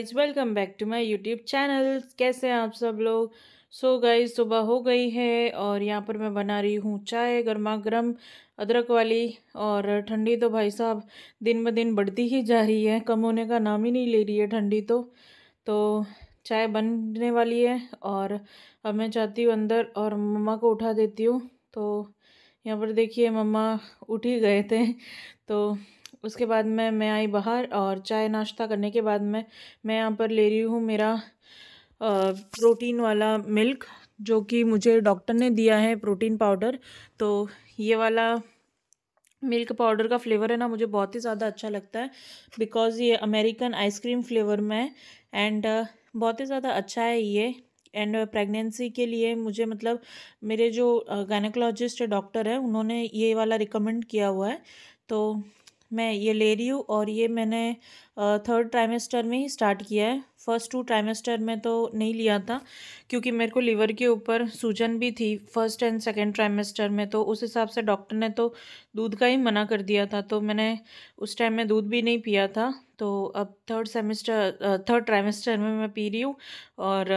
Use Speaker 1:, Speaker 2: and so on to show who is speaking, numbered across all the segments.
Speaker 1: Guys welcome back to my YouTube channel कैसे हैं आप सब लोग सो गाइस सुबह हो गई है और यहाँ पर मैं बना रही हूँ चाय गर्मा गर्म अदरक वाली और ठंडी तो भाई साहब दिन ब दिन बढ़ती ही जा रही है कम होने का नाम ही नहीं ले रही है ठंडी तो तो चाय बनने वाली है और अब मैं चाहती हूँ अंदर और मम्मा को उठा देती हूँ तो यहाँ पर देखिए मम्मा उठ ही गए थे तो उसके बाद में मैं आई बाहर और चाय नाश्ता करने के बाद में मैं यहाँ पर ले रही हूँ मेरा प्रोटीन वाला मिल्क जो कि मुझे डॉक्टर ने दिया है प्रोटीन पाउडर तो ये वाला मिल्क पाउडर का फ्लेवर है ना मुझे बहुत ही ज़्यादा अच्छा लगता है बिकॉज़ ये अमेरिकन आइसक्रीम फ्लेवर में है एंड बहुत ही ज़्यादा अच्छा है ये एंड प्रेगनेंसी के लिए मुझे मतलब मेरे जो गायनकोलॉजिस्ट डॉक्टर है उन्होंने ये वाला रिकमेंड किया हुआ है तो मैं ये ले रही हूँ और ये मैंने थर्ड ट्राइमेस्टर में ही स्टार्ट किया है फ़र्स्ट टू ट्राइमेस्टर में तो नहीं लिया था क्योंकि मेरे को लीवर के ऊपर सूजन भी थी फर्स्ट एंड सेकेंड ट्राइमेस्टर में तो उस हिसाब से डॉक्टर ने तो दूध का ही मना कर दिया था तो मैंने उस टाइम में दूध भी नहीं पिया था तो अब थर्ड सेमेस्टर थर्ड ट्राइमेस्टर में मैं पी रही हूँ और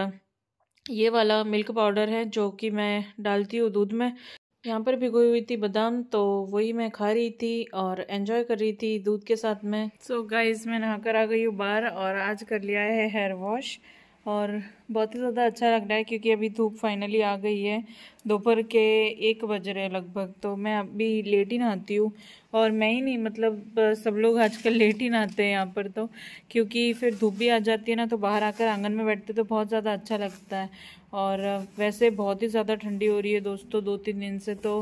Speaker 1: ये वाला मिल्क पाउडर है जो कि मैं डालती हूँ दूध में यहाँ पर भिगोई हुई थी बादाम तो वही मैं खा रही थी और एंजॉय कर रही थी दूध के साथ में सो so गाइस मैं नहाकर आ गई हूँ बाहर और आज कर लिया है हेयर वॉश और बहुत ही ज़्यादा अच्छा लग रहा है क्योंकि अभी धूप फाइनली आ गई है दोपहर के एक बज रहे हैं लगभग तो मैं अभी लेट ही नहाती हूँ और मैं ही नहीं मतलब सब लोग आजकल लेट ही नहाते हैं यहाँ पर तो क्योंकि फिर धूप भी आ जाती है ना तो बाहर आकर आंगन में बैठते तो बहुत ज़्यादा अच्छा लगता है और वैसे बहुत ही ज़्यादा ठंडी हो रही है दोस्तों दो तीन दिन से तो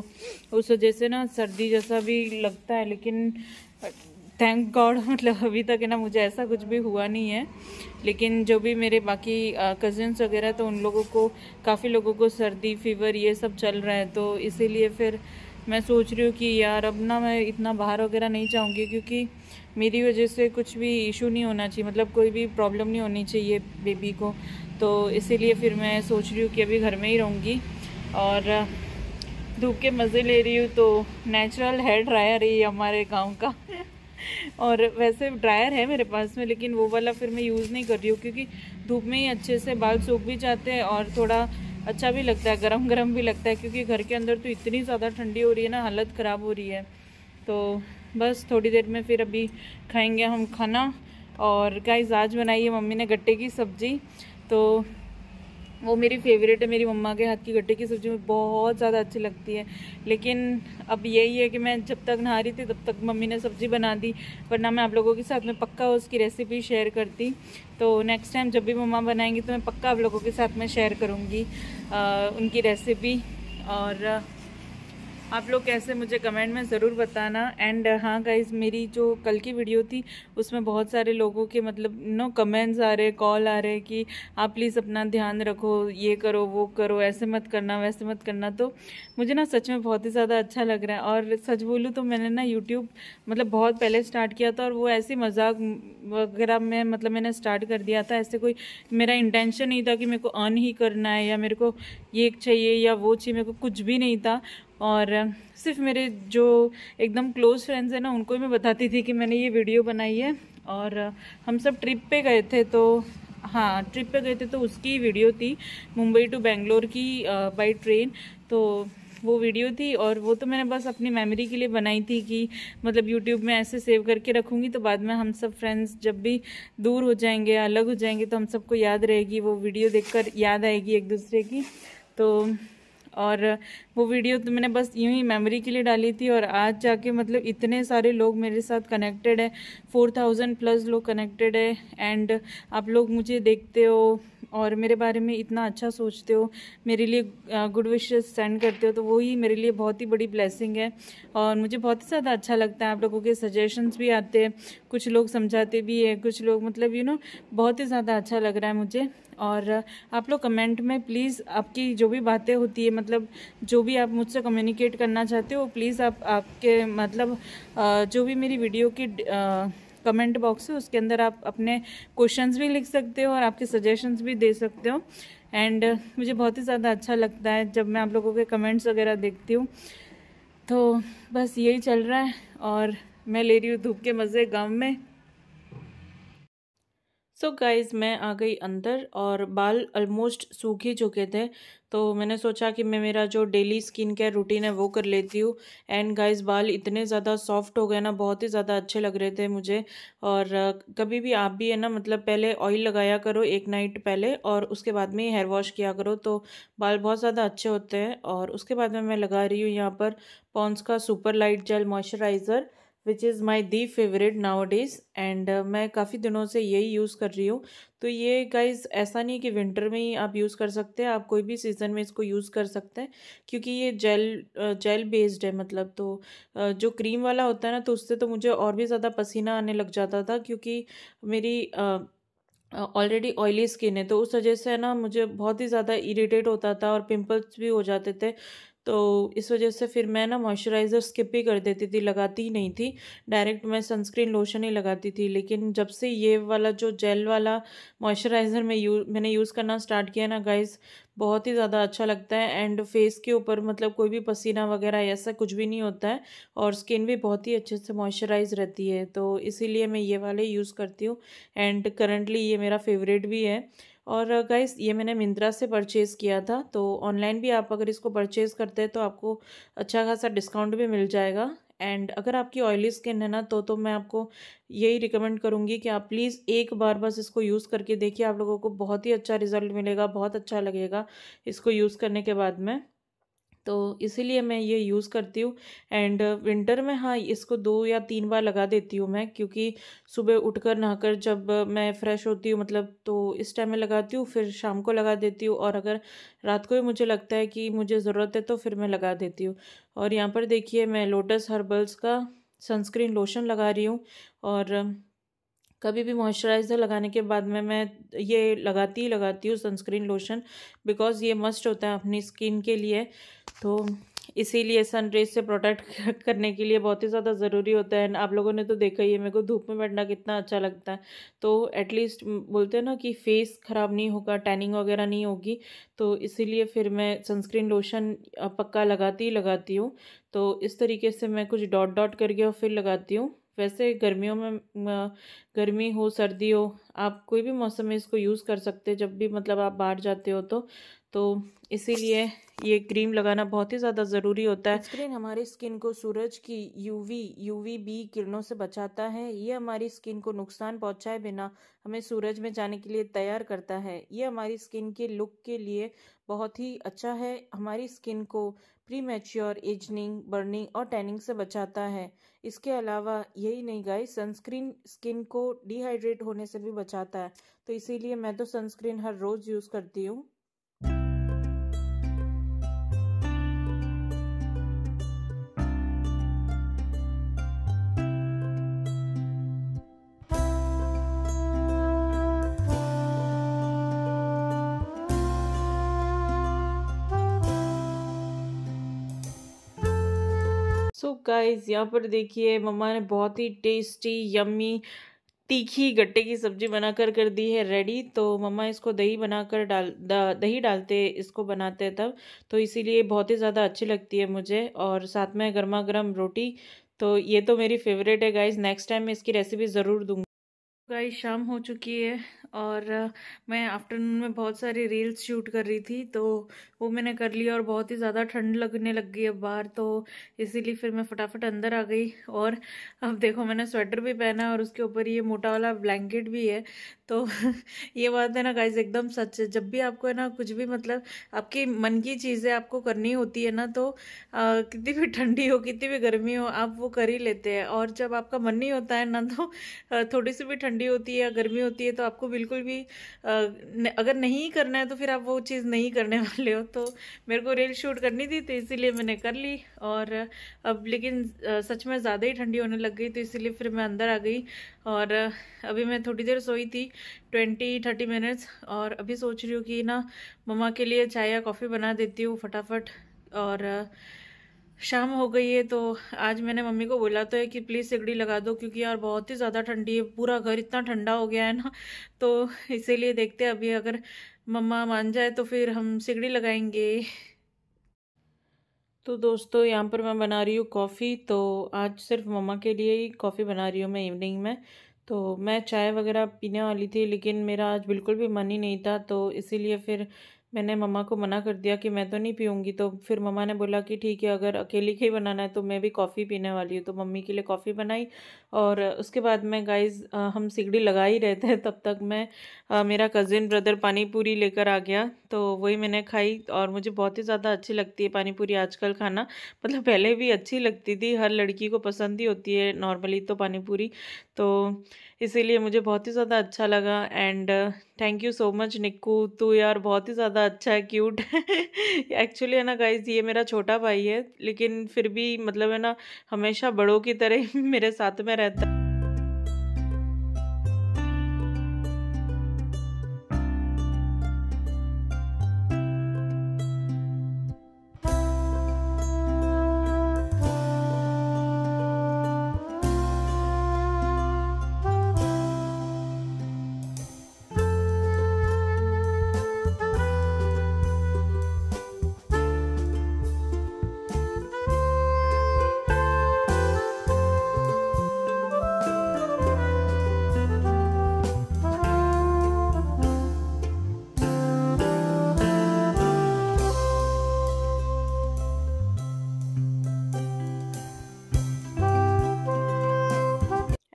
Speaker 1: उस वजह से ना सर्दी जैसा भी लगता है लेकिन थैंक गॉड मतलब अभी तक है ना मुझे ऐसा कुछ भी हुआ नहीं है लेकिन जो भी मेरे बाकी कज़न्स वगैरह तो उन लोगों को काफ़ी लोगों को सर्दी फीवर ये सब चल रहा है तो इसीलिए फिर मैं सोच रही हूँ कि यार अब ना मैं इतना बाहर वगैरह नहीं जाऊँगी क्योंकि मेरी वजह से कुछ भी इशू नहीं होना चाहिए मतलब कोई भी प्रॉब्लम नहीं होनी चाहिए बेबी को तो इसीलिए फिर मैं सोच रही हूँ कि अभी घर में ही रहूँगी और धूप के मज़े ले रही हूँ तो नेचुरल हेयर रही है हमारे गांव का और वैसे ड्रायर है मेरे पास में लेकिन वो वाला फिर मैं यूज़ नहीं कर रही हूँ क्योंकि धूप में ही अच्छे से बाल सूख भी जाते हैं और थोड़ा अच्छा भी लगता है गर्म गर्म भी लगता है क्योंकि घर के अंदर तो इतनी ज़्यादा ठंडी हो रही है ना हालत ख़राब हो रही है तो बस थोड़ी देर में फिर अभी खाएंगे हम खाना और गाइस आज बनाई है मम्मी ने गट्टे की सब्ज़ी तो वो मेरी फेवरेट है मेरी मम्मा के हाथ की गट्टे की सब्जी में बहुत ज़्यादा अच्छी लगती है लेकिन अब यही है कि मैं जब तक नहा रही थी तब तक मम्मी ने सब्ज़ी बना दी वरना मैं आप लोगों के साथ में पक्का उसकी रेसिपी शेयर करती तो नेक्स्ट टाइम जब भी मम्मा बनाएंगी तो मैं पक्का आप लोगों के साथ में शेयर करूँगी उनकी रेसिपी और आप लोग कैसे मुझे कमेंट में ज़रूर बताना एंड uh, हाँ गाइज मेरी जो कल की वीडियो थी उसमें बहुत सारे लोगों के मतलब नो कमेंट्स आ रहे कॉल आ रहे कि आप प्लीज़ अपना ध्यान रखो ये करो वो करो ऐसे मत करना वैसे मत करना तो मुझे ना सच में बहुत ही ज़्यादा अच्छा लग रहा है और सच बोलूँ तो मैंने ना यूट्यूब मतलब बहुत पहले स्टार्ट किया था और वो ऐसे मजाक वगैरह में मतलब मैंने स्टार्ट कर दिया था ऐसे कोई मेरा इंटेंशन नहीं था कि मेरे को अर्न ही करना है या मेरे को ये चाहिए या वो चाहिए मेरे को कुछ भी नहीं था और सिर्फ मेरे जो एकदम क्लोज़ फ्रेंड्स हैं ना उनको ही मैं बताती थी कि मैंने ये वीडियो बनाई है और हम सब ट्रिप पे गए थे तो हाँ ट्रिप पे गए थे तो उसकी वीडियो थी मुंबई टू बेंगलोर की बाई ट्रेन तो वो वीडियो थी और वो तो मैंने बस अपनी मेमोरी के लिए बनाई थी कि मतलब यूट्यूब में ऐसे सेव करके रखूँगी तो बाद में हम सब फ्रेंड्स जब भी दूर हो जाएंगे अलग हो जाएंगे तो हम सबको याद रहेगी वो वीडियो देखकर याद आएगी एक दूसरे की तो और वो वीडियो तो मैंने बस यूं ही मेमोरी के लिए डाली थी और आज जाके मतलब इतने सारे लोग मेरे साथ कनेक्टेड है फोर थाउजेंड प्लस लोग कनेक्टेड है एंड आप लोग मुझे देखते हो और मेरे बारे में इतना अच्छा सोचते हो मेरे लिए गुड विशेस सेंड करते हो तो वही मेरे लिए बहुत ही बड़ी ब्लेसिंग है और मुझे बहुत ही ज़्यादा अच्छा लगता है आप लोगों के सजेशंस भी आते हैं कुछ लोग समझाते भी हैं कुछ लोग मतलब यू नो बहुत ही ज़्यादा अच्छा लग रहा है मुझे और आप लोग कमेंट में प्लीज़ आपकी जो भी बातें होती है मतलब जो भी आप मुझसे कम्युनिकेट करना चाहते हो प्लीज़ आप आपके मतलब जो भी मेरी वीडियो की कमेंट बॉक्स है उसके अंदर आप अपने क्वेश्चंस भी लिख सकते हो और आपके सजेशंस भी दे सकते हो एंड uh, मुझे बहुत ही ज़्यादा अच्छा लगता है जब मैं आप लोगों के कमेंट्स वगैरह देखती हूँ तो बस यही चल रहा है और मैं ले रही हूँ धूप के मज़े गाँव में सो so गाइज़ मैं आ गई अंदर और बाल ऑलमोस्ट सूख ही चुके थे तो मैंने सोचा कि मैं मेरा जो डेली स्किन केयर रूटीन है वो कर लेती हूँ एंड गाइज़ बाल इतने ज़्यादा सॉफ्ट हो गए ना बहुत ही ज़्यादा अच्छे लग रहे थे मुझे और कभी भी आप भी है ना मतलब पहले ऑयल लगाया करो एक नाइट पहले और उसके बाद में हेयर वॉश किया करो तो बाल बहुत ज़्यादा अच्छे होते हैं और उसके बाद में मैं लगा रही हूँ यहाँ पर पॉन्स का super light gel moisturizer which is my the favourite nowadays and मैं काफ़ी दिनों से यही यूज़ कर रही हूँ तो ये गाइज ऐसा नहीं कि विंटर में ही आप यूज़ कर सकते हैं आप कोई भी सीज़न में इसको यूज़ कर सकते हैं क्योंकि ये जेल जेल बेस्ड है मतलब तो uh, जो क्रीम वाला होता है ना तो उससे तो मुझे और भी ज़्यादा पसीना आने लग जाता था क्योंकि मेरी ऑलरेडी ऑयली स्किन है तो उस वजह से है ना मुझे बहुत ही ज़्यादा इरीटेट होता था और पिम्पल्स भी हो जाते थे तो इस वजह से फिर मैं ना मॉइस्चराइज़र स्किप ही कर देती थी लगाती ही नहीं थी डायरेक्ट मैं सनस्क्रीन लोशन ही लगाती थी लेकिन जब से ये वाला जो जेल वाला मॉइस्चराइज़र मैं यू मैंने यूज़ करना स्टार्ट किया ना गाइस बहुत ही ज़्यादा अच्छा लगता है एंड फेस के ऊपर मतलब कोई भी पसीना वगैरह ऐसा कुछ भी नहीं होता है और स्किन भी बहुत ही अच्छे से मॉइस्चराइज रहती है तो इसीलिए मैं ये वाले यूज़ करती हूँ एंड करंटली ये मेरा फेवरेट भी है और गाइस ये मैंने मिंत्रा से परचेज़ किया था तो ऑनलाइन भी आप अगर इसको परचेज़ करते हैं तो आपको अच्छा खासा डिस्काउंट भी मिल जाएगा एंड अगर आपकी ऑयली स्किन है ना तो तो मैं आपको यही रिकमेंड करूँगी कि आप प्लीज़ एक बार बस इसको यूज़ करके देखिए आप लोगों को बहुत ही अच्छा रिज़ल्ट मिलेगा बहुत अच्छा लगेगा इसको यूज़ करने के बाद में तो इसीलिए मैं ये यूज़ करती हूँ एंड विंटर में हाँ इसको दो या तीन बार लगा देती हूँ मैं क्योंकि सुबह उठकर नहाकर जब मैं फ़्रेश होती हूँ मतलब तो इस टाइम में लगाती हूँ फिर शाम को लगा देती हूँ और अगर रात को भी मुझे लगता है कि मुझे ज़रूरत है तो फिर मैं लगा देती हूँ और यहाँ पर देखिए मैं लोटस हर्बल्स का सनस्क्रीन लोशन लगा रही हूँ और कभी भी मॉइस्चराइज़र लगाने के बाद में मैं ये लगाती ही लगाती हूँ सनस्क्रीन लोशन बिकॉज़ ये मस्ट होता है अपनी स्किन के लिए तो इसीलिए सन रेज से प्रोटेक्ट करने के लिए बहुत ही ज़्यादा ज़रूरी होता है आप लोगों ने तो देखा ही है मेरे को धूप में बैठना कितना अच्छा लगता है तो एटलीस्ट बोलते हैं ना कि फेस ख़राब नहीं होगा टैनिंग वगैरह नहीं होगी तो इसीलिए फिर मैं सनस्क्रीन लोशन पक्का लगाती ही लगाती हूँ तो इस तरीके से मैं कुछ डॉट डॉट करके और फिर लगाती हूँ वैसे गर्मियों में गर्मी हो सर्दी हो आप कोई भी मौसम में इसको यूज़ कर सकते जब भी मतलब आप बाहर जाते हो तो तो इसीलिए ये क्रीम लगाना बहुत ही ज़्यादा ज़रूरी होता है स्क्रीन हमारी स्किन को सूरज की यूवी यूवी बी किरणों से बचाता है ये हमारी स्किन को नुकसान पहुंचाए बिना हमें सूरज में जाने के लिए तैयार करता है ये हमारी स्किन के लुक के लिए बहुत ही अच्छा है हमारी स्किन को प्रीमेच्योर एजनिंग बर्निंग और टैनिंग से बचाता है इसके अलावा यही नहीं गाई सनस्क्रीन स्किन को डिहाइड्रेट होने से भी बचाता है तो इसीलिए मैं तो सनस्क्रीन हर रोज़ यूज़ करती हूँ सो so गाइस यहाँ पर देखिए मम्मा ने बहुत ही टेस्टी यम्मी तीखी गट्टे की सब्जी बनाकर कर दी है रेडी तो मम्मा इसको दही बनाकर डाल द, दही डालते इसको बनाते हैं तब तो इसीलिए बहुत ही ज़्यादा अच्छी लगती है मुझे और साथ में गर्मा गर्म रोटी तो ये तो मेरी फेवरेट है गाइज नेक्स्ट टाइम मैं इसकी रेसिपी ज़रूर दूँगी गाइस तो शाम हो चुकी है और मैं आफ्टरनून में बहुत सारी रील्स शूट कर रही थी तो वो मैंने कर लिया और बहुत ही ज़्यादा ठंड लगने लग गई अब बाहर तो इसीलिए फिर मैं फटाफट अंदर आ गई और अब देखो मैंने स्वेटर भी पहना और उसके ऊपर ये मोटा वाला ब्लैंकेट भी है तो ये बात है ना गाइज एकदम सच है जब भी आपको है ना कुछ भी मतलब आपकी मन की चीज़ें आपको करनी होती है ना तो कितनी भी ठंडी हो कितनी भी गर्मी हो आप वो कर ही लेते हैं और जब आपका मन नहीं होता है ना तो थोड़ी सी भी ठंडी होती है या गर्मी होती है तो आपको बिल्कुल भी अगर नहीं करना है तो फिर आप वो चीज़ नहीं करने वाले हो तो मेरे को रील शूट करनी थी तो इसीलिए मैंने कर ली और अब लेकिन सच में ज़्यादा ही ठंडी होने लग गई तो इसीलिए फिर मैं अंदर आ गई और अभी मैं थोड़ी देर सोई थी ट्वेंटी थर्टी मिनट्स और अभी सोच रही हूँ कि ना मम्मा के लिए चाय या कॉफ़ी बना देती हूँ फटाफट और शाम हो गई है तो आज मैंने मम्मी को बोला तो है कि प्लीज़ सिगड़ी लगा दो क्योंकि यार बहुत ही ज़्यादा ठंडी है पूरा घर इतना ठंडा हो गया है ना तो इसीलिए देखते हैं अभी अगर मम्मा मान जाए तो फिर हम सिगड़ी लगाएंगे तो दोस्तों यहाँ पर मैं बना रही हूँ कॉफ़ी तो आज सिर्फ मम्मा के लिए ही कॉफ़ी बना रही हूँ मैं इवनिंग में तो मैं चाय वगैरह पीने वाली थी लेकिन मेरा आज बिल्कुल भी मन ही नहीं था तो इसीलिए फिर मैंने मम्मा को मना कर दिया कि मैं तो नहीं पीऊँगी तो फिर मम्मा ने बोला कि ठीक है अगर अकेली के ही बनाना है तो मैं भी कॉफ़ी पीने वाली हूँ तो मम्मी के लिए कॉफ़ी बनाई और उसके बाद मैं गाइस हम सिगड़ी लगा ही रहते हैं तब तक मैं आ, मेरा कज़िन ब्रदर पानी पूरी लेकर आ गया तो वही मैंने खाई और मुझे बहुत ही ज़्यादा अच्छी लगती है पानी पूरी आजकल खाना मतलब पहले भी अच्छी लगती थी हर लड़की को पसंद ही होती है नॉर्मली तो पानी पूरी तो इसीलिए मुझे बहुत ही ज़्यादा अच्छा लगा and thank you so much Nikku तू यार बहुत ही ज़्यादा अच्छा है क्यूट एक्चुअली है ना गाइज ये मेरा छोटा भाई है लेकिन फिर भी मतलब है ना हमेशा बड़ों की तरह मेरे साथ में Margareta.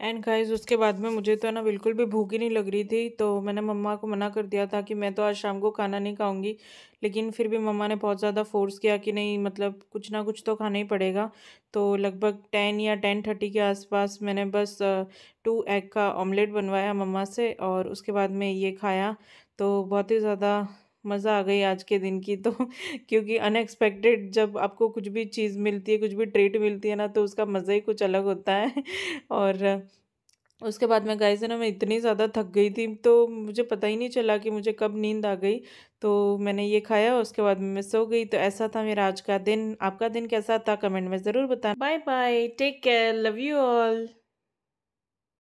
Speaker 1: एंड गाइज उसके बाद में मुझे तो ना बिल्कुल भी भूख ही नहीं लग रही थी तो मैंने मम्मा को मना कर दिया था कि मैं तो आज शाम को खाना नहीं खाऊंगी लेकिन फिर भी मम्मा ने बहुत ज़्यादा फोर्स किया कि नहीं मतलब कुछ ना कुछ तो खाना ही पड़ेगा तो लगभग टेन या टेन थर्टी के आसपास मैंने बस टू एग का ऑमलेट बनवाया मम्मा से और उसके बाद में ये खाया तो बहुत ही ज़्यादा मज़ा आ गई आज के दिन की तो क्योंकि अनएक्सपेक्टेड जब आपको कुछ भी चीज़ मिलती है कुछ भी ट्रीट मिलती है ना तो उसका मज़ा ही कुछ अलग होता है और उसके बाद मैं गाइस से ना मैं इतनी ज़्यादा थक गई थी तो मुझे पता ही नहीं चला कि मुझे कब नींद आ गई तो मैंने ये खाया और उसके बाद मैं सो गई तो ऐसा था मेरा आज का दिन आपका दिन कैसा था कमेंट में ज़रूर बताना bye bye take care love you all